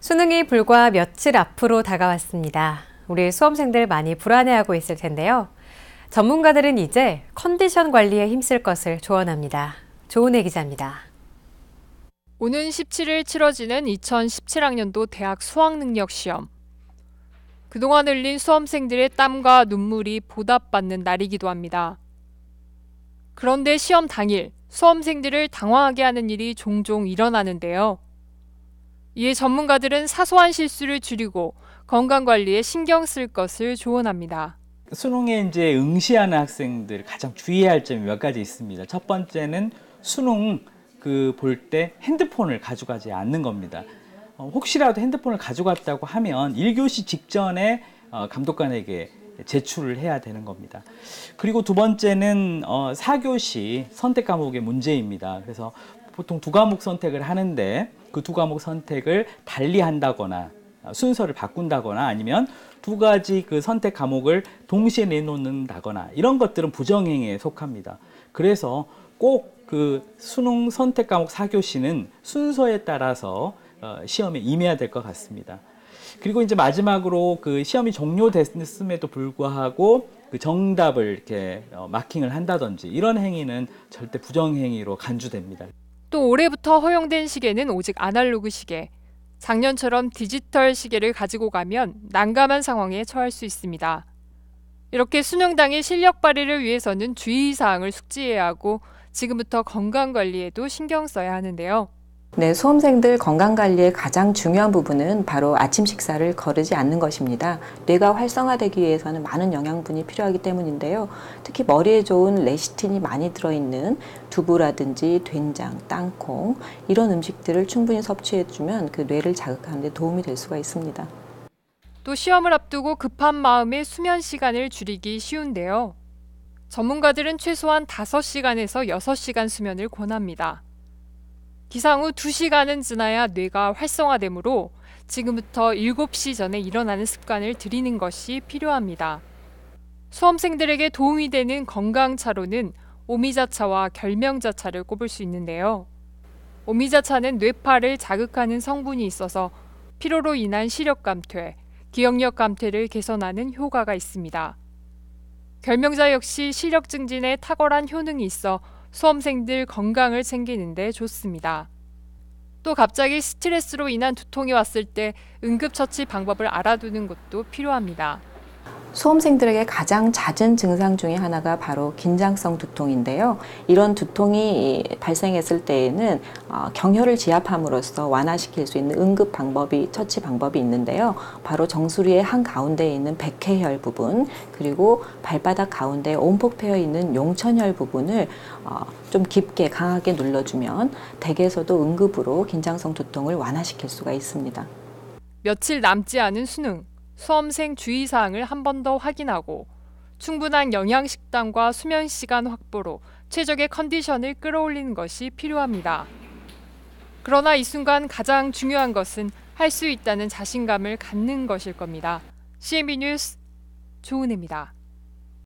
수능이 불과 며칠 앞으로 다가왔습니다. 우리 수험생들 많이 불안해하고 있을 텐데요. 전문가들은 이제 컨디션 관리에 힘쓸 것을 조언합니다. 조은혜 기자입니다. 오는 17일 치러지는 2017학년도 대학 수학능력 시험. 그동안 흘린 수험생들의 땀과 눈물이 보답받는 날이기도 합니다. 그런데 시험 당일 수험생들을 당황하게 하는 일이 종종 일어나는데요. 이에 전문가들은 사소한 실수를 줄이고 건강 관리에 신경 쓸 것을 조언합니다. 수능에 이제 응시하는 학생들 가장 주의해야 할 점이 몇 가지 있습니다. 첫 번째는 수능 그 볼 때 핸드폰을 가져가지 않는 겁니다. 어, 혹시라도 핸드폰을 가져갔다고 하면 1교시 직전에 어, 감독관에게 제출을 해야 되는 겁니다. 그리고 두 번째는 어, 4교시 선택 과목의 문제입니다. 그래서 보통 두 과목 선택을 하는데 그 두 과목 선택을 달리 한다거나 어, 순서를 바꾼다거나 아니면 두 가지 그 선택 과목을 동시에 내놓는다거나 이런 것들은 부정행위에 속합니다. 그래서 꼭 그 수능 선택 과목 사교시는 순서에 따라서 어, 시험에 임해야 될 것 같습니다. 그리고 이제 마지막으로 그 시험이 종료됐음에도 불구하고 그 정답을 이렇게 어, 마킹을 한다든지 이런 행위는 절대 부정행위로 간주됩니다. 또 올해부터 허용된 시계는 오직 아날로그 시계, 작년처럼 디지털 시계를 가지고 가면 난감한 상황에 처할 수 있습니다. 이렇게 수능당의 실력 발휘를 위해서는 주의사항을 숙지해야 하고 지금부터 건강관리에도 신경 써야 하는데요. 네, 수험생들 건강관리의 가장 중요한 부분은 바로 아침 식사를 거르지 않는 것입니다. 뇌가 활성화되기 위해서는 많은 영양분이 필요하기 때문인데요. 특히 머리에 좋은 레시틴이 많이 들어있는 두부라든지 된장, 땅콩, 이런 음식들을 충분히 섭취해주면 그 뇌를 자극하는 데 도움이 될 수가 있습니다. 또 시험을 앞두고 급한 마음에 수면 시간을 줄이기 쉬운데요. 전문가들은 최소한 5시간에서 6시간 수면을 권합니다. 기상 후 2시간은 지나야 뇌가 활성화되므로 지금부터 7시 전에 일어나는 습관을 들이는 것이 필요합니다. 수험생들에게 도움이 되는 건강차로는 오미자차와 결명자차를 꼽을 수 있는데요. 오미자차는 뇌파를 자극하는 성분이 있어서 피로로 인한 시력 감퇴, 기억력 감퇴를 개선하는 효과가 있습니다. 결명자 역시 시력 증진에 탁월한 효능이 있어 수험생들 건강을 챙기는데 좋습니다. 또 갑자기 스트레스로 인한 두통이 왔을 때 응급처치 방법을 알아두는 것도 필요합니다. 수험생들에게 가장 잦은 증상 중의 하나가 바로 긴장성 두통인데요. 이런 두통이 발생했을 때에는 어, 경혈을 지압함으로써 완화시킬 수 있는 응급 방법이 처치 방법이 있는데요. 바로 정수리의 한 가운데에 있는 백회혈 부분 그리고 발바닥 가운데 온폭패어 있는 용천혈 부분을 어, 좀 깊게 강하게 눌러주면 댁에서도 응급으로 긴장성 두통을 완화시킬 수가 있습니다. 며칠 남지 않은 수능. 수험생 주의사항을 한 번 더 확인하고 충분한 영양식단과 수면 시간 확보로 최적의 컨디션을 끌어올리는 것이 필요합니다. 그러나 이 순간 가장 중요한 것은 할 수 있다는 자신감을 갖는 것일 겁니다. CMB 뉴스 조은혜입니다.